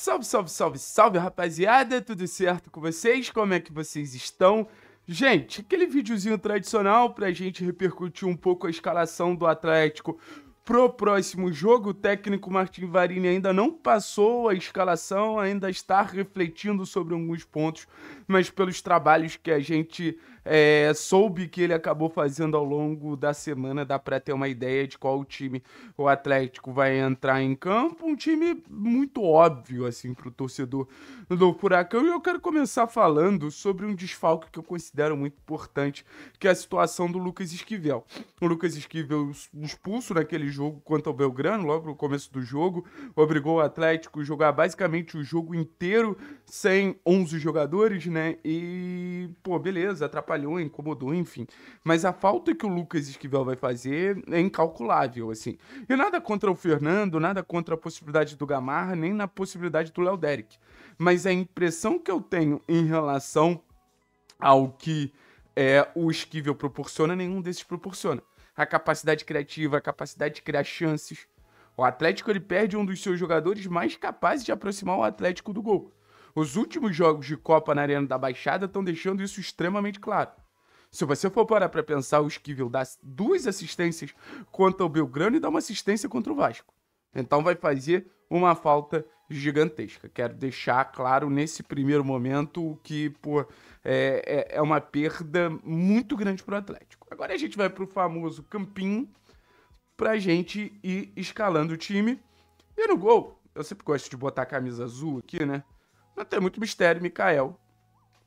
Salve, salve, salve, salve, rapaziada! Tudo certo com vocês? Como é que vocês estão? Gente, aquele videozinho tradicional pra gente repercutir um pouco a escalação do Atlético pro próximo jogo. O técnico Martin Varini ainda não passou a escalação, ainda está refletindo sobre alguns pontos, mas pelos trabalhos que a gente é, soube que ele acabou fazendo ao longo da semana, dá para ter uma ideia de qual time o Atlético vai entrar em campo. Um time muito óbvio, assim, para o torcedor do Furacão. E eu quero começar falando sobre um desfalque que eu considero muito importante, que é a situação do Lucas Esquivel. O Lucas Esquivel expulso naquele jogo contra o Belgrano, logo no começo do jogo, obrigou o Atlético a jogar basicamente o jogo inteiro sem 11 jogadores, né? E, pô, beleza, atrapalhou atrapalhou, incomodou, enfim. Mas a falta que o Lucas Esquivel vai fazer é incalculável, assim. E nada contra o Fernando, nada contra a possibilidade do Gamarra, nem na possibilidade do Léo Derek. Mas a impressão que eu tenho em relação ao que é, o Esquivel proporciona, nenhum desses proporciona. A capacidade criativa, a capacidade de criar chances. O Atlético ele perde um dos seus jogadores mais capazes de aproximar o Atlético do gol. Os últimos jogos de Copa na Arena da Baixada estão deixando isso extremamente claro. Se você for parar para pensar, o Esquivel dá duas assistências contra o Belgrano e dá uma assistência contra o Vasco. Então vai fazer uma falta gigantesca. Quero deixar claro nesse primeiro momento que pô, é, é, é uma perda muito grande para o Atlético. Agora a gente vai para o famoso Campinho para a gente ir escalando o time. E no gol, eu sempre gosto de botar a camisa azul aqui, né? até tem muito mistério, Mikael.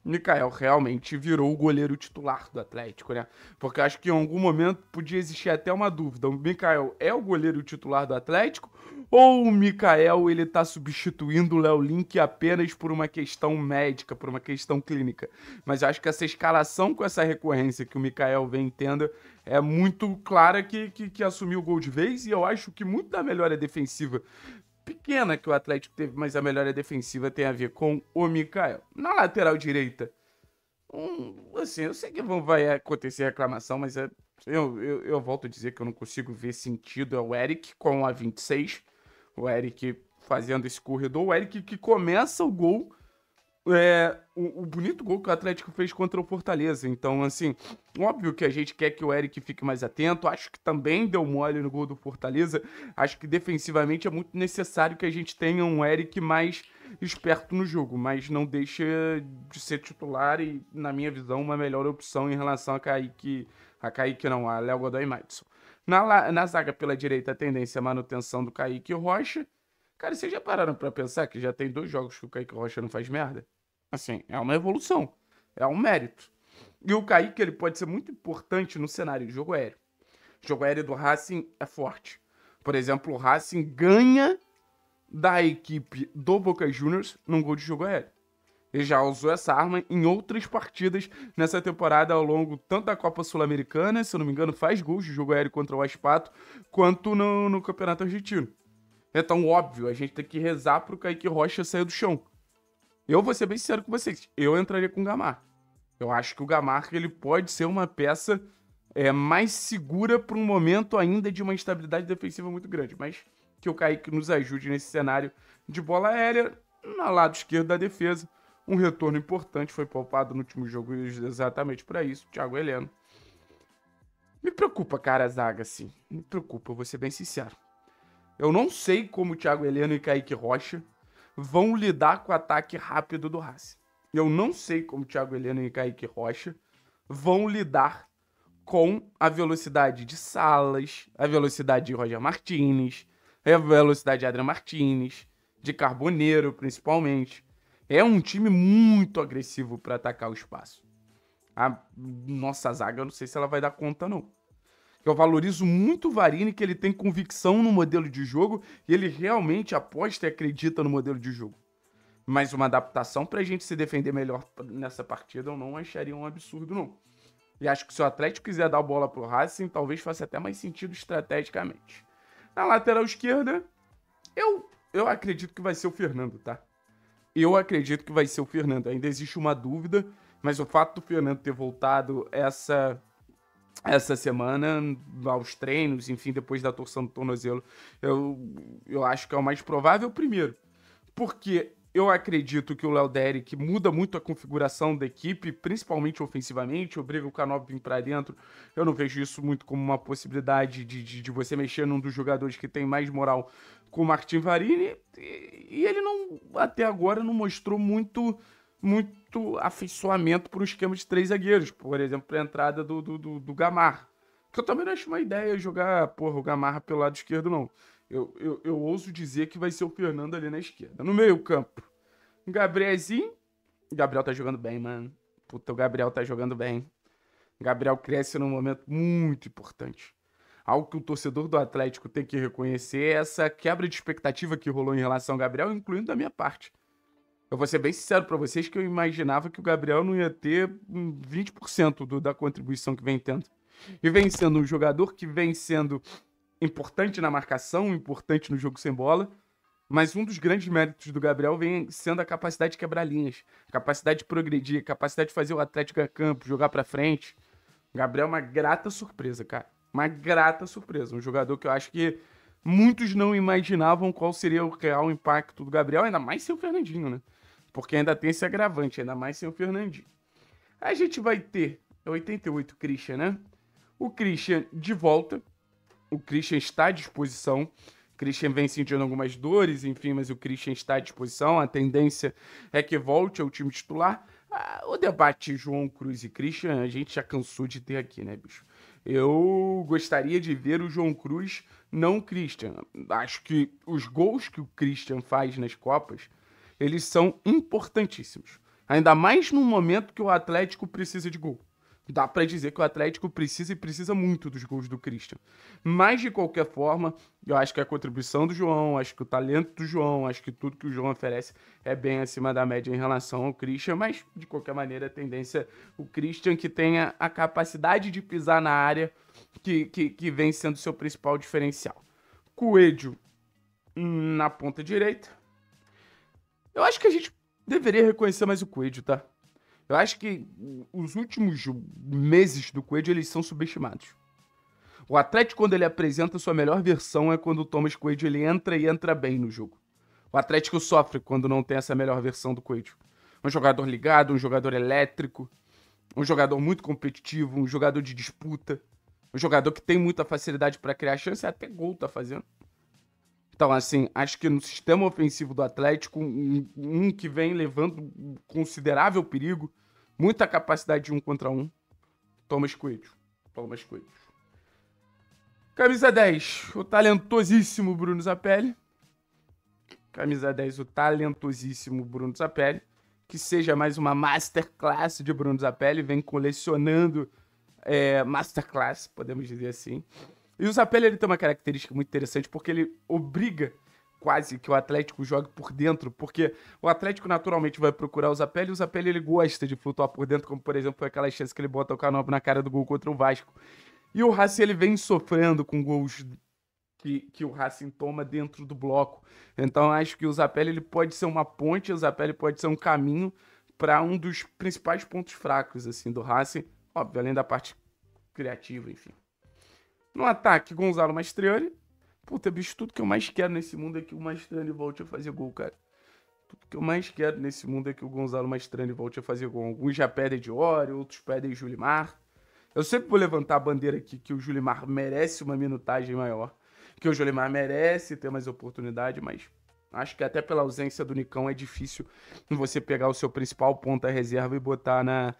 Mikael realmente virou o goleiro titular do Atlético, né? Porque acho que em algum momento podia existir até uma dúvida. O Mikael é o goleiro titular do Atlético ou o Mikael ele tá substituindo o Léo Link apenas por uma questão médica, por uma questão clínica? Mas acho que essa escalação com essa recorrência que o Mikael vem tendo é muito clara que, que, que assumiu o gol de vez e eu acho que muito da melhora defensiva pequena que o Atlético teve, mas a melhora defensiva tem a ver com o Mikael. Na lateral direita, um, assim, eu sei que vai acontecer reclamação, mas é, eu, eu, eu, volto a dizer que eu não consigo ver sentido. É o Eric com a 26, o Eric fazendo esse corredor, o Eric que começa o gol é, o, o, bonito gol que o Atlético fez contra o Fortaleza. Então, assim, óbvio que a gente quer que o Eric fique mais atento. Acho que também deu mole no gol do Fortaleza. Acho que defensivamente é muito necessário que a gente tenha um Eric mais esperto no jogo, mas não deixa de ser titular e, na minha visão, uma melhor opção em relação a Kaique. A Kaique não, a Léo Godoy Madison. Na, na zaga pela direita, a tendência é a manutenção do Kaique Rocha. Cara, vocês já pararam para pensar que já tem dois jogos que o Kaique Rocha não faz merda? Assim, é uma evolução, é um mérito. E o Kaique ele pode ser muito importante no cenário de jogo aéreo. O jogo aéreo do Racing é forte. Por exemplo, o Racing ganha da equipe do Boca Juniors num gol de jogo aéreo. Ele já usou essa arma em outras partidas nessa temporada ao longo tanto da Copa Sul-Americana, se eu não me engano, faz gols de jogo aéreo contra o Aspato, quanto no, no Campeonato Argentino é tão óbvio. A gente tem que rezar pro Kaique Rocha sair do chão. Eu vou ser bem sincero com vocês. Eu entraria com o Gamar. Eu acho que o Gamar ele pode ser uma peça é, mais segura para um momento ainda de uma instabilidade defensiva muito grande. Mas que o Kaique nos ajude nesse cenário de bola aérea na lado esquerdo da defesa. Um retorno importante foi poupado no último jogo exatamente para isso, Thiago Heleno. Me preocupa, cara, a zaga, assim. Me preocupa, vou ser bem sincero. Eu não sei como o Thiago Heleno e Kaique Rocha vão lidar com o ataque rápido do Racing. Eu não sei como o Thiago Heleno e Kaique Rocha vão lidar com a velocidade de Salas, a velocidade de Roger Martinez, a velocidade de Adrian Martinez, de Carboneiro, principalmente. É um time muito agressivo para atacar o espaço. A nossa zaga, eu não sei se ela vai dar conta, não que Eu valorizo muito o Varini, que ele tem convicção no modelo de jogo e ele realmente aposta e acredita no modelo de jogo. Mas uma adaptação para a gente se defender melhor nessa partida eu não acharia um absurdo, não. E acho que se o Atlético quiser dar a bola pro Racing, talvez faça até mais sentido estrategicamente. Na lateral esquerda, eu, eu acredito que vai ser o Fernando, tá? Eu acredito que vai ser o Fernando. Ainda existe uma dúvida, mas o fato do Fernando ter voltado, essa essa semana aos treinos, enfim, depois da torção do tornozelo, eu, eu acho que é o mais provável primeiro. Porque eu acredito que o Léo Derek muda muito a configuração da equipe, principalmente ofensivamente, obriga o Canop para dentro. Eu não vejo isso muito como uma possibilidade de, de, de, você mexer num dos jogadores que tem mais moral com o Martin Varini. E, e ele não, até agora, não mostrou muito, muito muito afeiçoamento por um esquema de três zagueiros, por exemplo, para a entrada do, do, do, do Gamarra. Que eu também não acho uma ideia jogar, porra, o Gamarra pelo lado esquerdo, não. Eu, eu, eu ouso dizer que vai ser o Fernando ali na esquerda. No meio campo, Gabrielzinho. Gabriel tá jogando bem, mano. Puta, o Gabriel tá jogando bem. Gabriel cresce num momento muito importante. Algo que o torcedor do Atlético tem que reconhecer é essa quebra de expectativa que rolou em relação ao Gabriel, incluindo da minha parte. Eu vou ser bem sincero para vocês que eu imaginava que o Gabriel não ia ter 20% do, da contribuição que vem tendo. E vem sendo um jogador que vem sendo importante na marcação, importante no jogo sem bola. Mas um dos grandes méritos do Gabriel vem sendo a capacidade de quebrar linhas, capacidade de progredir, capacidade de fazer o Atlético a campo, jogar para frente. O Gabriel é uma grata surpresa, cara. Uma grata surpresa. Um jogador que eu acho que muitos não imaginavam qual seria o real impacto do Gabriel, ainda mais sem o Fernandinho, né? Porque ainda tem esse agravante, ainda mais sem o Fernandinho. A gente vai ter 88 Christian, né? O Christian de volta. O Christian está à disposição. O Christian vem sentindo algumas dores, enfim, mas o Christian está à disposição. A tendência é que volte ao time titular. Ah, o debate João Cruz e Christian, a gente já cansou de ter aqui, né, bicho? Eu gostaria de ver o João Cruz, não o Christian. Acho que os gols que o Christian faz nas Copas eles são importantíssimos. Ainda mais num momento que o Atlético precisa de gol. Dá para dizer que o Atlético precisa e precisa muito dos gols do Christian. Mas de qualquer forma, eu acho que a contribuição do João, acho que o talento do João, acho que tudo que o João oferece é bem acima da média em relação ao Christian, mas de qualquer maneira a tendência é o Christian que tenha a capacidade de pisar na área que, que, que vem sendo seu principal diferencial. Coelho hum, na ponta direita, eu acho que a gente deveria reconhecer mais o Coelho, tá? Eu acho que os últimos meses do Coelho, eles são subestimados. O Atlético, quando ele apresenta sua melhor versão, é quando o Thomas Coelho ele entra e entra bem no jogo. O Atlético sofre quando não tem essa melhor versão do Coelho. Um jogador ligado, um jogador elétrico, um jogador muito competitivo, um jogador de disputa, um jogador que tem muita facilidade para criar chance, até gol tá fazendo. Então, assim, acho que no sistema ofensivo do Atlético, um, um que vem levando considerável perigo, muita capacidade de um contra um, Thomas Coelho. Thomas Coelho. Camisa 10, o talentosíssimo Bruno Zapelli. Camisa 10, o talentosíssimo Bruno Zapelli. Que seja mais uma masterclass de Bruno Zapelli, vem colecionando é, masterclass, podemos dizer assim. E o Zapelli ele tem uma característica muito interessante porque ele obriga quase que o Atlético jogue por dentro, porque o Atlético naturalmente vai procurar o Zapelli e o Zapelli ele gosta de flutuar por dentro, como por exemplo aquela chance que ele bota o Canobo na cara do gol contra o Vasco. E o Racing ele vem sofrendo com gols que, que, o Racing toma dentro do bloco. Então acho que o Zapelli ele pode ser uma ponte, o Zapelli pode ser um caminho para um dos principais pontos fracos assim do Racing, óbvio, além da parte criativa, enfim. No ataque, Gonzalo Mastriani. Puta, bicho, tudo que eu mais quero nesse mundo é que o Mastriani volte a fazer gol, cara. Tudo que eu mais quero nesse mundo é que o Gonzalo Mastriani volte a fazer gol. Alguns já pedem de Ori, outros pedem Julimar. Eu sempre vou levantar a bandeira aqui que o Julimar merece uma minutagem maior. Que o Julimar merece ter mais oportunidade, mas acho que até pela ausência do Nicão é difícil você pegar o seu principal ponta reserva e botar na,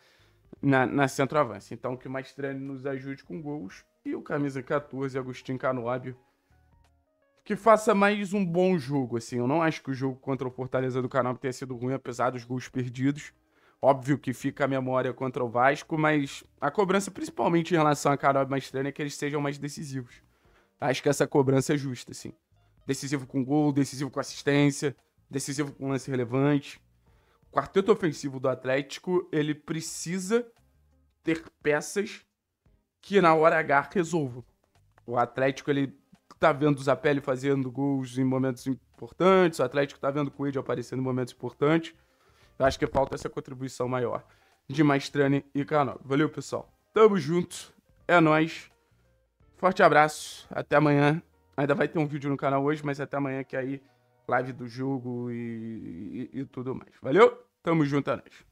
na, na centroavança. Então que o Maestrani nos ajude com gols e o camisa 14, Agostinho Canobio. que faça mais um bom jogo. Assim, eu não acho que o jogo contra o Fortaleza do Canal tenha sido ruim, apesar dos gols perdidos. Óbvio que fica a memória contra o Vasco, mas a cobrança, principalmente em relação a e Maestrani, é que eles sejam mais decisivos. Acho que essa cobrança é justa, assim. Decisivo com gol, decisivo com assistência, decisivo com lance relevante quarteto ofensivo do Atlético, ele precisa ter peças que na hora H resolvam. O Atlético, ele tá vendo o Zapelli fazendo gols em momentos importantes, o Atlético tá vendo o Coelho aparecendo em momentos importantes. Eu acho que falta essa contribuição maior de Maestrani e Canal. Valeu, pessoal. Tamo junto. É nós. Forte abraço. Até amanhã. Ainda vai ter um vídeo no canal hoje, mas até amanhã que aí live do jogo e, e, e tudo mais. Valeu? Tamo junto, é